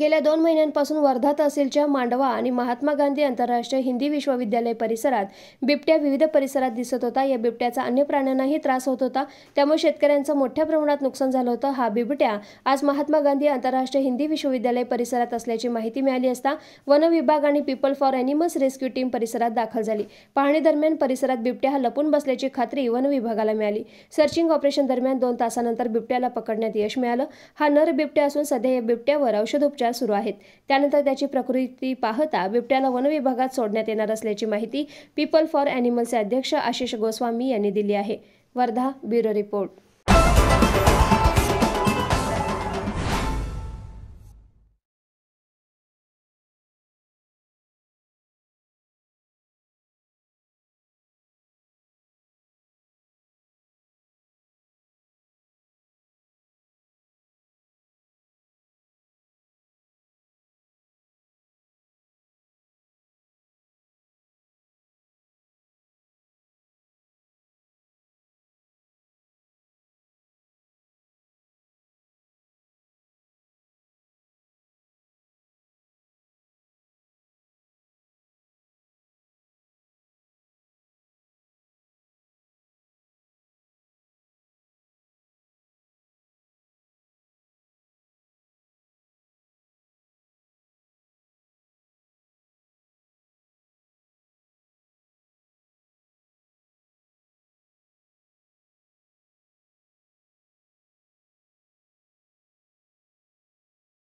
गेल्या दोन महिन्यांपासून वर्धा तहसीलच्या मांडवा आणि महात्मा गांधी आंतरराष्ट्रीय हिंदी विश्वविद्यालय परिसरात बिबट्या विविध परिसरात दिसत होता या बिबट्याचा अन्य प्राण्यांनाही त्रास होत होता त्यामुळे शेतकऱ्यांचं मोठ्या प्रमाणात नुकसान झालं होतं हा बिबट्या आज महात्मा गांधी आंतरराष्ट्रीय हिंदी विश्वविद्यालय परिसरात असल्याची माहिती मिळाली असता वन विभाग आणि people for animals rescue team परिसरात दाखल झाली पाहणी दरम्यान परिसरात बिबट्या हा लपून बसल्याची खात्री वन विभागाला मिळाली सर्चिंग ऑपरेशन दरम्यान दोन तासानंतर बिबट्याला पकडण्यात यश मिळालं हा नर बिबट्या असून सध्या या बिबट्यावर औषधोपचार उपचार सुरू आहेत त्यानंतर त्याची प्रकृती पाहता बिबट्याला वनविभागात सोडण्यात येणार असल्याची माहिती पीपल फॉर अॅनिमलचे अध्यक्ष आशिष गोस्वामी यांनी दिली आहे वर्धा ब्युरो रिपोर्ट